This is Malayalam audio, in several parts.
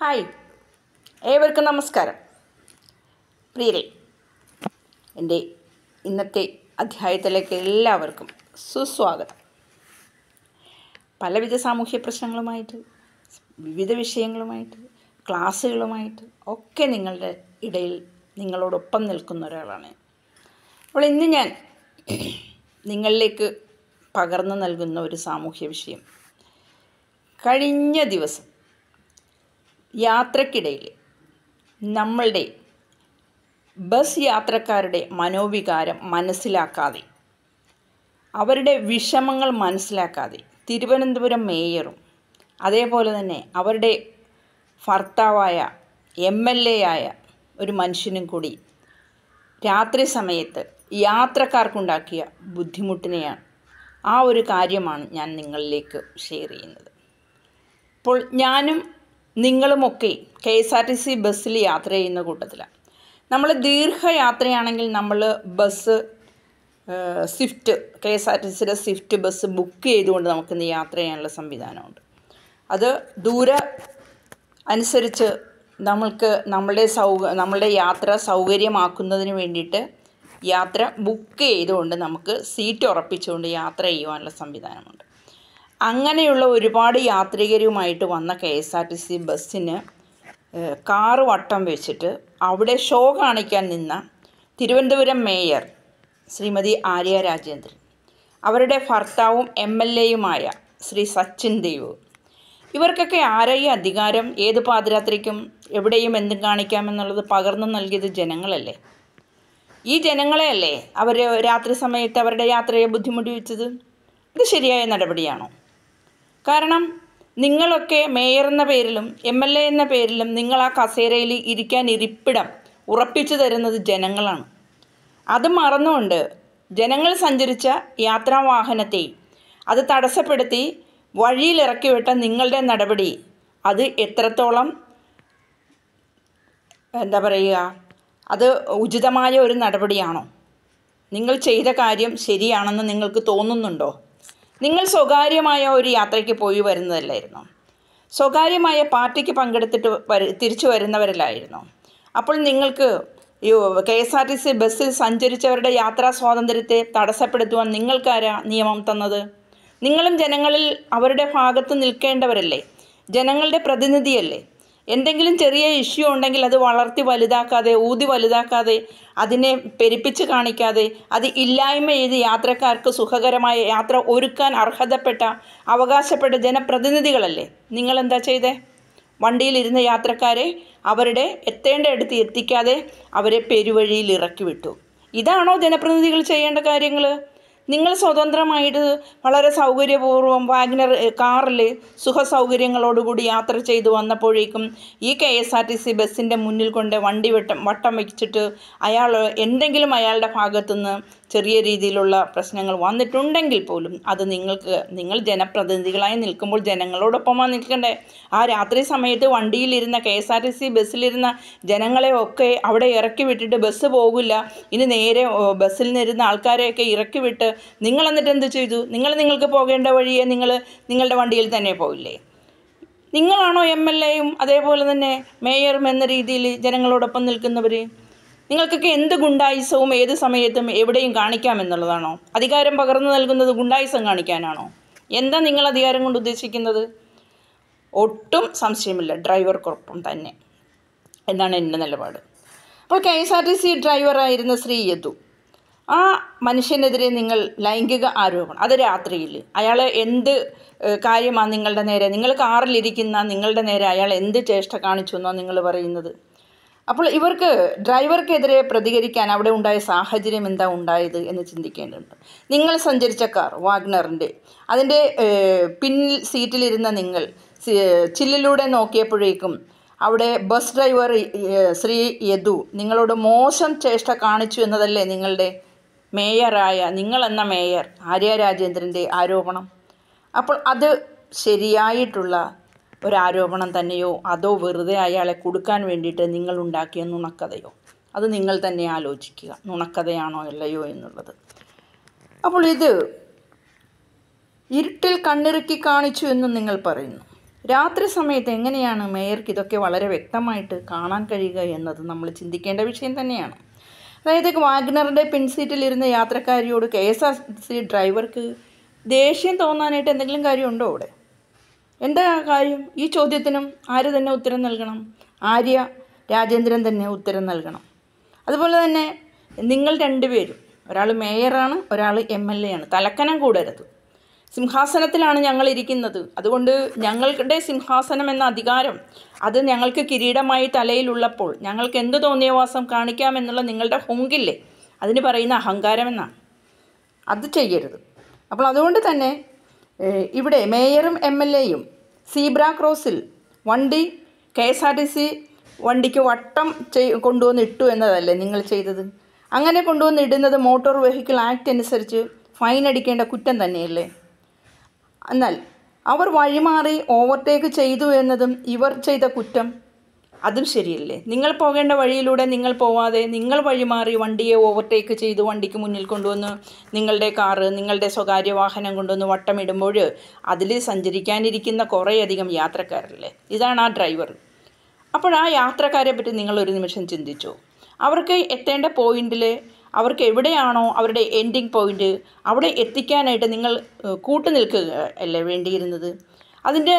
ഹായ് ഏവർക്കും നമസ്കാരം പ്രിയരെ എൻ്റെ ഇന്നത്തെ അധ്യായത്തിലേക്ക് എല്ലാവർക്കും സുസ്വാഗതം പലവിധ സാമൂഹ്യ പ്രശ്നങ്ങളുമായിട്ട് വിവിധ വിഷയങ്ങളുമായിട്ട് ക്ലാസ്സുകളുമായിട്ട് ഒക്കെ നിങ്ങളുടെ ഇടയിൽ നിങ്ങളോടൊപ്പം നിൽക്കുന്ന ഒരാളാണ് അപ്പോൾ ഇന്ന് ഞാൻ നിങ്ങളിലേക്ക് പകർന്നു നൽകുന്ന ഒരു സാമൂഹ്യ വിഷയം കഴിഞ്ഞ ദിവസം യാത്രക്കിടയിൽ നമ്മളുടെ ബസ് യാത്രക്കാരുടെ മനോവികാരം മനസ്സിലാക്കാതെ അവരുടെ വിഷമങ്ങൾ മനസ്സിലാക്കാതെ തിരുവനന്തപുരം മേയറും അതേപോലെ തന്നെ അവരുടെ ഭർത്താവായ എം എൽ എ ആയ ഒരു മനുഷ്യനും കൂടി രാത്രി സമയത്ത് യാത്രക്കാർക്കുണ്ടാക്കിയ ബുദ്ധിമുട്ടിനെയാണ് ആ ഒരു കാര്യമാണ് ഞാൻ നിങ്ങളിലേക്ക് ഷെയർ ചെയ്യുന്നത് അപ്പോൾ ഞാനും നിങ്ങളുമൊക്കെ K S R T C ബസ്സിൽ യാത്ര ചെയ്യുന്ന കൂട്ടത്തിലാണ് നമ്മൾ ദീർഘയാത്രയാണെങ്കിൽ നമ്മൾ bus swift K S R T സിയുടെ സ്വിഫ്റ്റ് ബസ് ബുക്ക് ചെയ്തുകൊണ്ട് ഇന്ന് യാത്ര ചെയ്യാനുള്ള സംവിധാനമുണ്ട് അത് ദൂര അനുസരിച്ച് നമ്മൾക്ക് നമ്മളുടെ സൗ നമ്മളുടെ യാത്ര സൗകര്യമാക്കുന്നതിന് വേണ്ടിയിട്ട് യാത്ര ബുക്ക് ചെയ്തുകൊണ്ട് നമുക്ക് സീറ്റ് ഉറപ്പിച്ചുകൊണ്ട് യാത്ര ചെയ്യുവാനുള്ള സംവിധാനമുണ്ട് അങ്ങനെയുള്ള ഒരുപാട് യാത്രികരുമായിട്ട് വന്ന K S R T C ബസ്സിന് കാറ് വട്ടം വെച്ചിട്ട് അവിടെ ഷോ കാണിക്കാൻ നിന്ന തിരുവനന്തപുരം മേയർ ശ്രീമതി ആര്യ രാജേന്ദ്രൻ അവരുടെ ഭർത്താവും എം എൽ എയുമായ ശ്രീ സച്ചിൻ ദേവ് ഇവർക്കൊക്കെ ആരെയും അധികാരം ഏത് പാതിരാത്രിക്കും എവിടെയും എന്തും കാണിക്കാമെന്നുള്ളത് പകർന്നു നൽകിയത് ജനങ്ങളല്ലേ ഈ ജനങ്ങളെയല്ലേ അവർ രാത്രി സമയത്ത് അവരുടെ യാത്രയെ വെച്ചത് ഇത് ശരിയായ നടപടിയാണോ കാരണം നിങ്ങളൊക്കെ മേയർ എന്ന പേരിലും എം എൽ എ എന്ന പേരിലും നിങ്ങൾ ആ കസേരയിൽ ഇരിക്കാൻ ഇരിപ്പിടം ഉറപ്പിച്ചു തരുന്നത് ജനങ്ങളാണ് അത് മറന്നുകൊണ്ട് ജനങ്ങൾ സഞ്ചരിച്ച യാത്രാവാഹനത്തെ അത് തടസ്സപ്പെടുത്തി വഴിയിലിറക്കി വിട്ട നിങ്ങളുടെ നടപടി അത് എത്രത്തോളം എന്താ പറയുക അത് ഉചിതമായ ഒരു നടപടിയാണോ നിങ്ങൾ ചെയ്ത കാര്യം ശരിയാണെന്ന് നിങ്ങൾക്ക് തോന്നുന്നുണ്ടോ നിങ്ങൾ സ്വകാര്യമായ ഒരു യാത്രയ്ക്ക് പോയി വരുന്നതല്ലായിരുന്നു സ്വകാര്യമായ പാർട്ടിക്ക് പങ്കെടുത്തിട്ട് വരു തിരിച്ചു വരുന്നവരല്ലായിരുന്നു അപ്പോൾ നിങ്ങൾക്ക് K S R T C ബസ്സിൽ സഞ്ചരിച്ചവരുടെ യാത്രാ സ്വാതന്ത്ര്യത്തെ തടസ്സപ്പെടുത്തുവാൻ നിങ്ങൾക്കാരാ നിയമം തന്നത് നിങ്ങളും ജനങ്ങളിൽ അവരുടെ ഭാഗത്ത് നിൽക്കേണ്ടവരല്ലേ ജനങ്ങളുടെ പ്രതിനിധിയല്ലേ എന്തെങ്കിലും ചെറിയ ഇഷ്യൂ ഉണ്ടെങ്കിൽ അത് വളർത്തി വലുതാക്കാതെ ഊതി വലുതാക്കാതെ അതിനെ പെരുപ്പിച്ച് കാണിക്കാതെ അത് ഇല്ലായ്മ ചെയ്ത് യാത്രക്കാർക്ക് സുഖകരമായ യാത്ര ഒരുക്കാൻ അർഹതപ്പെട്ട അവകാശപ്പെട്ട ജനപ്രതിനിധികളല്ലേ നിങ്ങൾ എന്താ ചെയ്തേ വണ്ടിയിലിരുന്ന യാത്രക്കാരെ അവരുടെ എത്തേണ്ട അടുത്ത് എത്തിക്കാതെ അവരെ പെരുവഴിയിൽ ഇറക്കി വിട്ടു ഇതാണോ ജനപ്രതിനിധികൾ ചെയ്യേണ്ട കാര്യങ്ങൾ നിങ്ങൾ സ്വതന്ത്രമായിട്ട് വളരെ സൗകര്യപൂർവ്വം വാഗ്നർ കാറിൽ സുഖസൗകര്യങ്ങളോടുകൂടി യാത്ര ചെയ്തു വന്നപ്പോഴേക്കും ഈ K S R T C ബസ്സിൻ്റെ മുന്നിൽ കൊണ്ട് വണ്ടി വെട്ടം വട്ടം വെച്ചിട്ട് അയാൾ എന്തെങ്കിലും അയാളുടെ ഭാഗത്തുനിന്ന് ചെറിയ രീതിയിലുള്ള പ്രശ്നങ്ങൾ വന്നിട്ടുണ്ടെങ്കിൽ പോലും അത് നിങ്ങൾക്ക് നിങ്ങൾ ജനപ്രതിനിധികളായി നിൽക്കുമ്പോൾ ജനങ്ങളോടൊപ്പമാണ് നിൽക്കേണ്ടേ ആ രാത്രി സമയത്ത് വണ്ടിയിലിരുന്ന K S R T C ബസ്സിലിരുന്ന ജനങ്ങളെ ഒക്കെ അവിടെ ഇറക്കി വിട്ടിട്ട് ബസ് പോകില്ല ഇനി നേരെ ബസ്സിൽ നിന്നിരുന്ന ആൾക്കാരെയൊക്കെ ഇറക്കി വിട്ട് നിങ്ങൾ എന്നിട്ട് എന്ത് ചെയ്തു നിങ്ങൾ നിങ്ങൾക്ക് പോകേണ്ട വഴിയെ നിങ്ങൾ നിങ്ങളുടെ വണ്ടിയിൽ തന്നെ പോയില്ലേ നിങ്ങളാണോ എം എൽ എയും അതേപോലെ തന്നെ മേയറും എന്ന രീതിയിൽ ജനങ്ങളോടൊപ്പം നിൽക്കുന്നവർ നിങ്ങൾക്കൊക്കെ എന്ത് ഗുണ്ടായുസവും ഏത് സമയത്തും എവിടെയും കാണിക്കാമെന്നുള്ളതാണോ അധികാരം പകർന്നു നൽകുന്നത് ഗുണ്ടായുസം കാണിക്കാനാണോ എന്താ നിങ്ങൾ അധികാരം കൊണ്ട് ഉദ്ദേശിക്കുന്നത് ഒട്ടും സംശയമില്ല ഡ്രൈവർക്കൊപ്പം തന്നെ എന്നാണ് എൻ്റെ നിലപാട് അപ്പോൾ K S R T C ഡ്രൈവറായിരുന്ന ശ്രീ യദു ആ മനുഷ്യനെതിരെ നിങ്ങൾ ലൈംഗിക ആരോപണം അത് രാത്രിയിൽ അയാൾ എന്ത് കാര്യമാണ് നിങ്ങളുടെ നേരെ നിങ്ങൾ കാറിലിരിക്കുന്ന നിങ്ങളുടെ നേരെ അയാൾ എന്ത് ചേഷ്ട കാണിച്ചു എന്നാണ് നിങ്ങൾ പറയുന്നത് അപ്പോൾ ഇവർക്ക് ഡ്രൈവർക്കെതിരെ പ്രതികരിക്കാൻ അവിടെ ഉണ്ടായ സാഹചര്യം എന്താ ഉണ്ടായത് എന്ന് ചിന്തിക്കേണ്ടതുണ്ട് നിങ്ങൾ സഞ്ചരിച്ച കാർ വാഗ്നറിൻ്റെ അതിൻ്റെ പിന്നിൽ സീറ്റിലിരുന്ന നിങ്ങൾ ചില്ലിലൂടെ നോക്കിയപ്പോഴേക്കും അവിടെ ബസ് ഡ്രൈവർ ശ്രീ യദു നിങ്ങളോട് മോശം ചേഷ്ട കാണിച്ചു എന്നതല്ലേ നിങ്ങളുടെ മേയറായ നിങ്ങളെന്ന മേയർ ആര്യ രാജേന്ദ്രൻ്റെ ആരോപണം അപ്പോൾ അത് ശരിയായിട്ടുള്ള ഒരാരോപണം തന്നെയോ അതോ വെറുതെ അയാളെ കൊടുക്കാൻ വേണ്ടിയിട്ട് നിങ്ങൾ ഉണ്ടാക്കിയ നുണക്കഥയോ അത് നിങ്ങൾ തന്നെ ആലോചിക്കുക നുണക്കഥയാണോ അല്ലയോ എന്നുള്ളത് അപ്പോൾ ഇത് ഇരുട്ടിൽ കണ്ണിറുക്കി കാണിച്ചു എന്ന് നിങ്ങൾ പറയുന്നു രാത്രി സമയത്ത് എങ്ങനെയാണ് മേയർക്ക് ഇതൊക്കെ വളരെ വ്യക്തമായിട്ട് കാണാൻ കഴിയുക എന്നത് നമ്മൾ ചിന്തിക്കേണ്ട വിഷയം തന്നെയാണ് അതായത് വാഗ്നറുടെ പിൻസീറ്റിലിരുന്ന യാത്രക്കാരിയോട് കെ എസ് ആർ സി ഡ്രൈവർക്ക് ദേഷ്യം തോന്നാനായിട്ട് എന്തെങ്കിലും കാര്യമുണ്ടോ അവിടെ എന്താ കാര്യം ഈ ചോദ്യത്തിനും ആര് തന്നെ ഉത്തരം നൽകണം ആര്യ രാജേന്ദ്രൻ തന്നെ ഉത്തരം നൽകണം അതുപോലെ തന്നെ നിങ്ങൾ രണ്ടുപേരും ഒരാൾ മേയറാണ് ഒരാൾ എം എൽ എ ആണ് തലക്കനം കൂടരുത് സിംഹാസനത്തിലാണ് ഞങ്ങൾ ഇരിക്കുന്നത് അതുകൊണ്ട് ഞങ്ങളുടെ സിംഹാസനം എന്ന അധികാരം അത് ഞങ്ങൾക്ക് കിരീടമായി തലയിലുള്ളപ്പോൾ ഞങ്ങൾക്ക് എന്ത് തോന്നിയവാസം കാണിക്കാമെന്നുള്ള നിങ്ങളുടെ ഹൊങ്കില്ലേ അതിന് പറയുന്ന അഹങ്കാരമെന്നാണ് അത് ചെയ്യരുത് അപ്പോൾ അതുകൊണ്ട് തന്നെ ഇവിടെ മേയറും എം എൽ എയും സീബ്ര ക്രോസിൽ വണ്ടി K S R T C വണ്ടിക്ക് വട്ടം ചെയ് കൊണ്ടുവന്ന് ഇട്ടു എന്നതല്ലേ നിങ്ങൾ ചെയ്തത് അങ്ങനെ കൊണ്ടുവന്ന് ഇടുന്നത് മോട്ടോർ വെഹിക്കിൾ ആക്ട് അനുസരിച്ച് ഫൈൻ അടിക്കേണ്ട കുറ്റം തന്നെയല്ലേ എന്നാൽ അവർ വഴിമാറി ഓവർടേക്ക് ചെയ്തു എന്നതും ഇവർ ചെയ്ത കുറ്റം അതും ശരിയല്ലേ നിങ്ങൾ പോകേണ്ട വഴിയിലൂടെ നിങ്ങൾ പോവാതെ നിങ്ങൾ വഴിമാറി വണ്ടിയെ ഓവർടേക്ക് ചെയ്ത് വണ്ടിക്ക് മുന്നിൽ കൊണ്ടുവന്ന് നിങ്ങളുടെ കാറ് നിങ്ങളുടെ സ്വകാര്യ വാഹനം കൊണ്ടുവന്ന് വട്ടമിടുമ്പോൾ അതിൽ സഞ്ചരിക്കാനിരിക്കുന്ന കുറേയധികം യാത്രക്കാരല്ലേ ഇതാണ് ആ ഡ്രൈവർ അപ്പോൾ ആ യാത്രക്കാരെ പറ്റി നിങ്ങൾ ഒരു നിമിഷം ചിന്തിച്ചു അവർക്ക് എത്തേണ്ട പോയിന്റിൽ അവർക്ക് എവിടെയാണോ അവരുടെ എൻഡിങ് പോയിന്റ് അവിടെ എത്തിക്കാനായിട്ട് നിങ്ങൾ കൂട്ടുനിൽക്കുക അല്ലേ വേണ്ടിയിരുന്നത് അതിൻ്റെ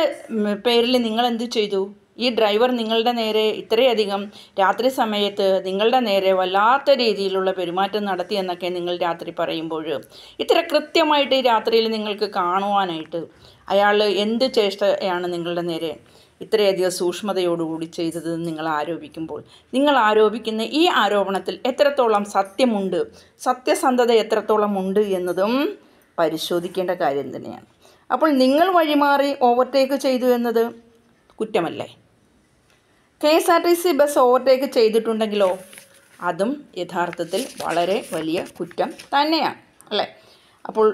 പേരിൽ നിങ്ങൾ എന്ത് ചെയ്തു ഈ ഡ്രൈവർ നിങ്ങളുടെ നേരെ ഇത്രയധികം രാത്രി സമയത്ത് നിങ്ങളുടെ നേരെ വല്ലാത്ത രീതിയിലുള്ള പെരുമാറ്റം നടത്തി എന്നൊക്കെ നിങ്ങൾ രാത്രി പറയുമ്പോൾ ഇത്ര കൃത്യമായിട്ട് ഈ രാത്രിയിൽ നിങ്ങൾക്ക് കാണുവാനായിട്ട് അയാൾ എന്ത് ചേഷ്ടയാണ് നിങ്ങളുടെ നേരെ ഇത്രയധികം സൂക്ഷ്മതയോടുകൂടി ചെയ്തത് നിങ്ങൾ ആരോപിക്കുമ്പോൾ നിങ്ങൾ ആരോപിക്കുന്ന ഈ ആരോപണത്തിൽ എത്രത്തോളം സത്യമുണ്ട് സത്യസന്ധത എത്രത്തോളം ഉണ്ട് എന്നതും പരിശോധിക്കേണ്ട കാര്യം തന്നെയാണ് അപ്പോൾ നിങ്ങൾ വഴിമാറി ഓവർടേക്ക് ചെയ്തു എന്നത് കുറ്റമല്ലേ K S R T C bus overtake ചെയ്തിട്ടുണ്ടെങ്കിലോ അതും യഥാർത്ഥത്തിൽ വളരെ വലിയ കുറ്റം തന്നെയാണ് അല്ലേ അപ്പോൾ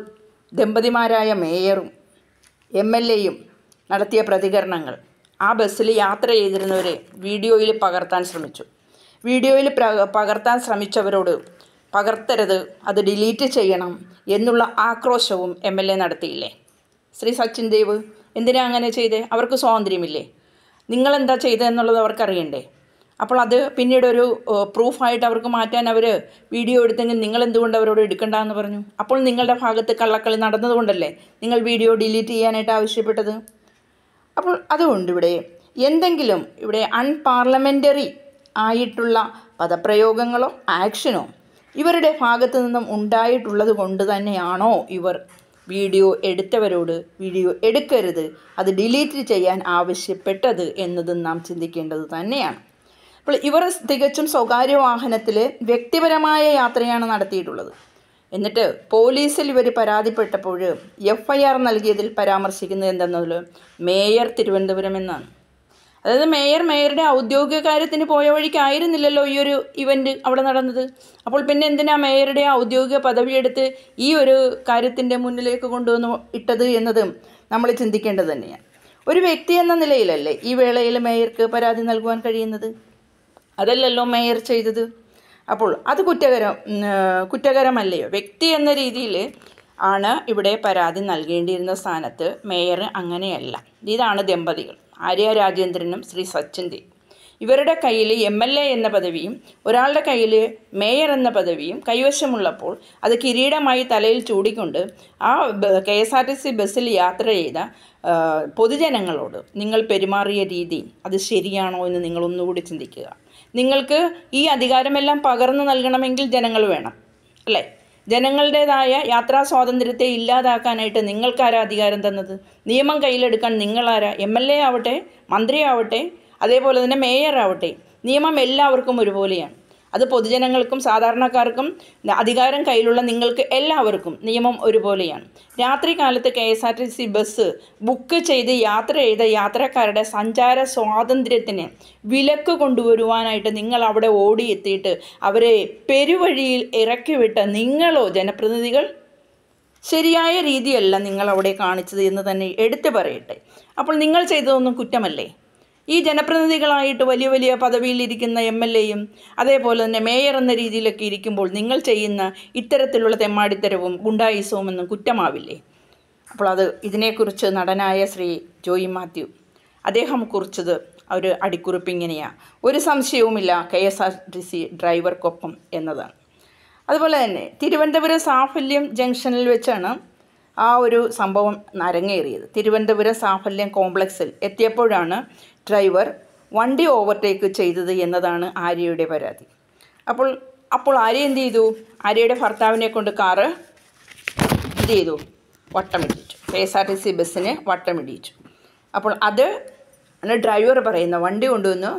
ദമ്പതിമാരായ മേയറും എം എൽ എയും നടത്തിയ പ്രതികരണങ്ങൾ ആ ബസ്സിൽ യാത്ര ചെയ്തിരുന്നവരെ വീഡിയോയിൽ പകർത്താൻ ശ്രമിച്ചു വീഡിയോയിൽ പകർത്താൻ ശ്രമിച്ചവരോട് പകർത്തരുത് അത് ഡിലീറ്റ് ചെയ്യണം എന്നുള്ള ആക്രോശവും എം എൽ എ നടത്തിയില്ലേ ശ്രീ സച്ചിൻ ദേവ് എന്തിനാ അങ്ങനെ ചെയ്തേ അവർക്ക് സ്വാതന്ത്ര്യമില്ലേ നിങ്ങളെന്താ ചെയ്തതെന്നുള്ളത് അവർക്കറിയണ്ടേ അപ്പോൾ അത് പിന്നീട് ഒരു പ്രൂഫായിട്ട് അവർക്ക് മാറ്റാൻ അവർ വീഡിയോ എടുത്തെങ്കിൽ നിങ്ങൾ എന്തുകൊണ്ട് അവരോട് എടുക്കണ്ടെന്ന് പറഞ്ഞു അപ്പോൾ നിങ്ങളുടെ ഭാഗത്ത് കള്ളക്കളി നടന്നതുകൊണ്ടല്ലേ നിങ്ങൾ വീഡിയോ ഡിലീറ്റ് ചെയ്യാനായിട്ട് ആവശ്യപ്പെട്ടത് അപ്പോൾ അതുകൊണ്ട് ഇവിടെ എന്തെങ്കിലും ഇവിടെ അൺപാർലമെൻ്ററി ആയിട്ടുള്ള പദപ്രയോഗങ്ങളോ ആക്ഷനോ ഇവരുടെ ഭാഗത്തു നിന്നും ഉണ്ടായിട്ടുള്ളത് കൊണ്ട് തന്നെയാണോ ഇവർ വീഡിയോ എടുത്തവരോട് വീഡിയോ എടുക്കരുത് അത് ഡിലീറ്റ് ചെയ്യാൻ ആവശ്യപ്പെട്ടത് എന്നതും നാം ചിന്തിക്കേണ്ടത് തന്നെയാണ് അപ്പോൾ ഇവർ തികച്ചും സ്വകാര്യ വാഹനത്തിൽ വ്യക്തിപരമായ യാത്രയാണ് നടത്തിയിട്ടുള്ളത് എന്നിട്ട് പോലീസിൽ ഇവർ പരാതിപ്പെട്ടപ്പോൾ എഫ് ഐ ആർ നൽകിയതിൽ പരാമർശിക്കുന്നത് എന്തെന്നാൽ മേയർ തിരുവനന്തപുരം എന്നാണ് അതായത് മേയർ മേയറുടെ ഔദ്യോഗിക കാര്യത്തിന് പോയ വഴിക്കായിരുന്നില്ലല്ലോ ഈ ഒരു ഇവൻ്റ് അവിടെ നടന്നത് അപ്പോൾ പിന്നെ എന്തിനാ മേയറുടെ ഔദ്യോഗിക പദവിയെടുത്ത് ഈ ഒരു കാര്യത്തിൻ്റെ മുന്നിലേക്ക് കൊണ്ടുവന്ന് ഇട്ടത് എന്നതും നമ്മൾ ചിന്തിക്കേണ്ടത് തന്നെയാണ് ഒരു വ്യക്തി എന്ന നിലയിലല്ലേ ഈ വേളയിൽ മേയർക്ക് പരാതി നൽകുവാൻ കഴിയുന്നത് അതല്ലല്ലോ മേയർ ചെയ്തത് അപ്പോൾ അത് കുറ്റകരം കുറ്റകരമല്ലയോ വ്യക്തി എന്ന രീതിയിൽ ആണ് ഇവിടെ പരാതി നൽകേണ്ടിയിരുന്ന സ്ഥാനത്ത് മേയർ അങ്ങനെയല്ല ഇതാണ് ദമ്പതികൾ ആര്യ രാജേന്ദ്രനും ശ്രീ സച്ചിൻ ദേവ് ഇവരുടെ കയ്യിൽ എം എൽ എ എന്ന പദവിയും ഒരാളുടെ കയ്യിൽ മേയർ എന്ന പദവിയും കൈവശമുള്ളപ്പോൾ അത് കിരീടമായി തലയിൽ ചൂടിക്കൊണ്ട് ആ K S R T C ബസ്സിൽ യാത്ര ചെയ്ത പൊതുജനങ്ങളോട് നിങ്ങൾ പെരുമാറിയ രീതി അത് ശരിയാണോ എന്ന് നിങ്ങൾ ഒന്നുകൂടി ചിന്തിക്കുക നിങ്ങൾക്ക് ഈ അധികാരമെല്ലാം പകർന്നു നൽകണമെങ്കിൽ ജനങ്ങൾ വേണം അല്ലേ ജനങ്ങളുടേതായ യാത്രാ സ്വാതന്ത്ര്യത്തെ ഇല്ലാതാക്കാനായിട്ട് നിങ്ങൾക്കാരാ അധികാരം തന്നത് നിയമം കയ്യിലെടുക്കാൻ നിങ്ങളാരാ എം എൽ എ ആവട്ടെ മന്ത്രിയാവട്ടെ അതേപോലെ തന്നെ മേയർ ആവട്ടെ നിയമം എല്ലാവർക്കും ഒരുപോലെയാണ് അത് പൊതുജനങ്ങൾക്കും സാധാരണക്കാർക്കും അധികാരം കയ്യിലുള്ള നിങ്ങൾക്ക് എല്ലാവർക്കും നിയമം ഒരുപോലെയാണ് രാത്രി കാലത്ത് K S R T C bus book ചെയ്ത് യാത്ര ചെയ്ത യാത്രക്കാരുടെ സഞ്ചാര സ്വാതന്ത്ര്യത്തിന് വിലക്ക് കൊണ്ടുവരുവാനായിട്ട് നിങ്ങൾ അവിടെ ഓടിയെത്തിയിട്ട് അവരെ പെരുവഴിയിൽ ഇറക്കിവിട്ട നിങ്ങളോ ജനപ്രതിനിധികൾ ശരിയായ രീതിയല്ല നിങ്ങൾ അവിടെ കാണിച്ചത് എന്ന് തന്നെ എടുത്തു പറയട്ടെ അപ്പോൾ നിങ്ങൾ ചെയ്തതൊന്നും കുറ്റമല്ലേ ഈ ജനപ്രതിനിധികളായിട്ട് വലിയ വലിയ പദവിയിലിരിക്കുന്ന എം എൽ എയും അതേപോലെ തന്നെ മേയർ എന്ന രീതിയിലൊക്കെ ഇരിക്കുമ്പോൾ നിങ്ങൾ ചെയ്യുന്ന ഇത്തരത്തിലുള്ള തെമ്മാടിത്തരവും ഗുണ്ടായുസവും ഒന്നും കുറ്റമാവില്ലേ അപ്പോൾ അത് ഇതിനെക്കുറിച്ച് നടനായ ശ്രീ ജോയി മാത്യു അദ്ദേഹം കുറിച്ചത് ഒരു അടിക്കുറിപ്പ് ഇങ്ങനെയാണ് ഒരു സംശയവുമില്ല K S R T C ഡ്രൈവർക്കൊപ്പം എന്നതാണ് അതുപോലെ തന്നെ തിരുവനന്തപുരം സാഫല്യം ജംഗ്ഷനിൽ വെച്ചാണ് ആ ഒരു സംഭവം അരങ്ങേറിയത് തിരുവനന്തപുരം സാഫല്യം കോംപ്ലക്സിൽ എത്തിയപ്പോഴാണ് ഡ്രൈവർ വണ്ടി ഓവർടേക്ക് ചെയ്തത് എന്നതാണ് ആര്യയുടെ പരാതി അപ്പോൾ അപ്പോൾ ആര്യ എന്ത് ചെയ്തു ആര്യയുടെ ഭർത്താവിനെ കൊണ്ട് കാറ് എന്ത് ചെയ്തു വട്ടമിടിച്ചു K S R T C ബസ്സിന് വട്ടമിടിച്ചു അപ്പോൾ അത് ഡ്രൈവർ പറയുന്ന വണ്ടി കൊണ്ടുവന്ന്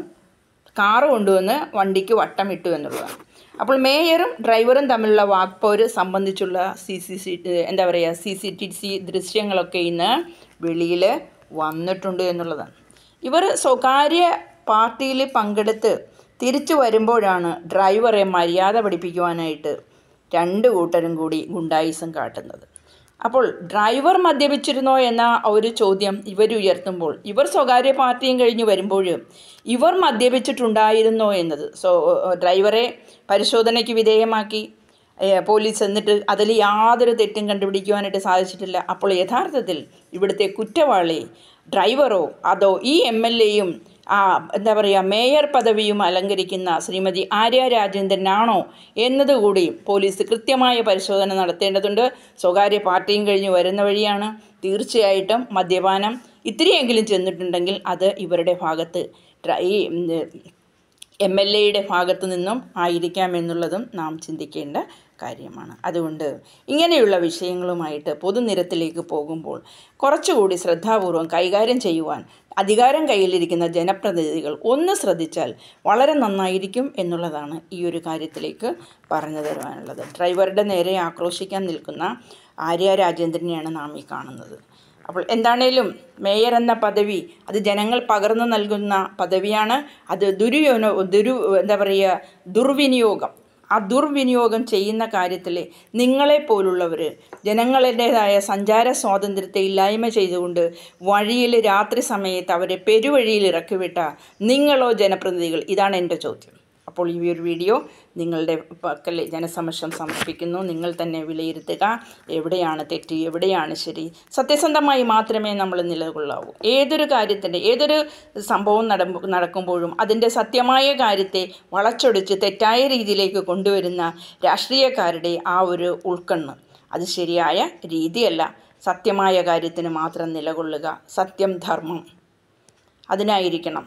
കാറ് കൊണ്ടുവന്ന് വണ്ടിക്ക് വട്ടമിട്ടു എന്നുള്ളതാണ് അപ്പോൾ മേയറും ഡ്രൈവറും തമ്മിലുള്ള വാക്പോര് സംബന്ധിച്ചുള്ള സി സി സി എന്താ പറയുക സി സി ടി സി ദൃശ്യങ്ങളൊക്കെ ഇന്ന് വെളിയിൽ വന്നിട്ടുണ്ട് എന്നുള്ളതാണ് ഇവർ സ്വകാര്യ പാർട്ടിയിൽ പങ്കെടുത്ത് തിരിച്ചു വരുമ്പോഴാണ് ഡ്രൈവറെ മര്യാദ പഠിപ്പിക്കുവാനായിട്ട് രണ്ട് കൂട്ടരും കൂടി ഗുണ്ടായിസം കാട്ടുന്നത് അപ്പോൾ ഡ്രൈവർ മദ്യപിച്ചിരുന്നോ എന്ന ഒരു ചോദ്യം ഇവർ ഉയർത്തുമ്പോൾ ഇവർ സ്വകാര്യ പാർട്ടിയും കഴിഞ്ഞ് വരുമ്പോഴും ഇവർ മദ്യപിച്ചിട്ടുണ്ടായിരുന്നോ എന്നത് സോ ഡ്രൈവറെ പരിശോധനയ്ക്ക് വിധേയമാക്കി പോലീസ് എന്നിട്ട് അതിൽ യാതൊരു തെറ്റും കണ്ടുപിടിക്കുവാനായിട്ട് സാധിച്ചിട്ടില്ല അപ്പോൾ യഥാർത്ഥത്തിൽ ഇവിടുത്തെ കുറ്റവാളി ഡ്രൈവറോ അതോ ഈ എം എൽ എയും എന്താ പറയുക മേയർ പദവിയും അലങ്കരിക്കുന്ന ശ്രീമതി ആര്യ രാജേന്ദ്രനാണോ എന്നതുകൂടി പോലീസ് കൃത്യമായ പരിശോധന നടത്തേണ്ടതുണ്ട് സ്വകാര്യ പാർട്ടിയും കഴിഞ്ഞ് വരുന്ന വഴിയാണ് തീർച്ചയായിട്ടും മദ്യപാനം ഇത്തിരിയെങ്കിലും ചെന്നിട്ടുണ്ടെങ്കിൽ അത് ഇവരുടെ ഭാഗത്ത് ഈ എം എൽ എയുടെ ഭാഗത്തു നിന്നും ആയിരിക്കാം എന്നുള്ളതും നാം ചിന്തിക്കേണ്ട കാര്യമാണ് അതുകൊണ്ട് ഇങ്ങനെയുള്ള വിഷയങ്ങളുമായിട്ട് പൊതുനിരത്തിലേക്ക് പോകുമ്പോൾ കുറച്ചുകൂടി ശ്രദ്ധാപൂർവം കൈകാര്യം ചെയ്യുവാൻ അധികാരം കയ്യിലിരിക്കുന്ന ജനപ്രതിനിധികൾ ഒന്ന് ശ്രദ്ധിച്ചാൽ വളരെ നന്നായിരിക്കും എന്നുള്ളതാണ് ഈ ഒരു കാര്യത്തിലേക്ക് പറഞ്ഞു തരുവാനുള്ളത് ഡ്രൈവറുടെ നേരെ ആക്രോശിക്കാൻ നിൽക്കുന്ന ആര്യ രാജേന്ദ്രനെയാണ് നാം ഈ കാണുന്നത് അപ്പോൾ എന്താണേലും മേയർ എന്ന പദവി അത് ജനങ്ങൾ പകർന്നു നൽകുന്ന പദവിയാണ് അത് ദുര്യോനോ ദുരു എന്താ പറയുക ദുർവിനിയോഗം ആ ദുർവിനിയോഗം ചെയ്യുന്ന കാര്യത്തിൽ നിങ്ങളെ പോലുള്ളവർ ജനങ്ങളുടേതായ സഞ്ചാര സ്വാതന്ത്ര്യത്തെ ഇല്ലായ്മ ചെയ്തുകൊണ്ട് വഴിയിൽ രാത്രി സമയത്ത് അവരെ പെരുവഴിയിൽ ഇറക്കിവിട്ട നിങ്ങളോ ജനപ്രതിനിധികൾ ഇതാണ് എൻ്റെ ചോദ്യം അപ്പോൾ ഈ ഒരു വീഡിയോ നിങ്ങളുടെ പക്കൽ ജനസമക്ഷം സമർപ്പിക്കുന്നു നിങ്ങൾ തന്നെ വിലയിരുത്തുക എവിടെയാണ് തെറ്റ് എവിടെയാണ് ശരി സത്യസന്ധമായി മാത്രമേ നമ്മൾ നിലകൊള്ളാവൂ ഏതൊരു കാര്യത്തിൻ്റെ ഏതൊരു സംഭവം നടക്കുമ്പോഴും അതിൻ്റെ സത്യമായ കാര്യത്തെ വളച്ചൊടിച്ച് തെറ്റായ രീതിയിലേക്ക് കൊണ്ടുവരുന്ന രാഷ്ട്രീയക്കാരുടെ ആ ഒരു ഉൾക്കണ്ണ് അത് ശരിയായ രീതിയല്ല സത്യമായ കാര്യത്തിന് മാത്രം നിലകൊള്ളുക സത്യം ധർമ്മം അതിനായിരിക്കണം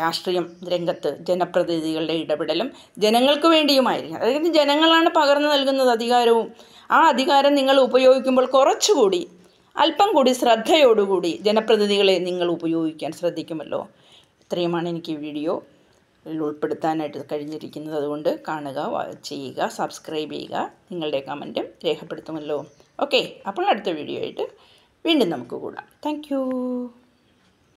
രാഷ്ട്രീയം രംഗത്ത് ജനപ്രതിനിധികളുടെ ഇടപെടലും ജനങ്ങൾക്ക് വേണ്ടിയുമായിരിക്കും അതായത് ജനങ്ങളാണ് പകർന്നു നൽകുന്നത് അധികാരവും ആ അധികാരം നിങ്ങൾ ഉപയോഗിക്കുമ്പോൾ കുറച്ചുകൂടി അല്പം കൂടി ശ്രദ്ധയോടുകൂടി ജനപ്രതിനിധികളെ നിങ്ങൾ ഉപയോഗിക്കാൻ ശ്രദ്ധിക്കുമല്ലോ ഇത്രയുമാണ് എനിക്ക് വീഡിയോ ഉൾപ്പെടുത്താനായിട്ട് കഴിഞ്ഞിരിക്കുന്നത് അതുകൊണ്ട് കാണുക ചെയ്യുക സബ്സ്ക്രൈബ് ചെയ്യുക നിങ്ങളുടെ കമൻറ്റും രേഖപ്പെടുത്തുമല്ലോ ഓക്കെ അപ്പോൾ അടുത്ത വീഡിയോ ആയിട്ട് വീണ്ടും നമുക്ക് കൂടാം താങ്ക്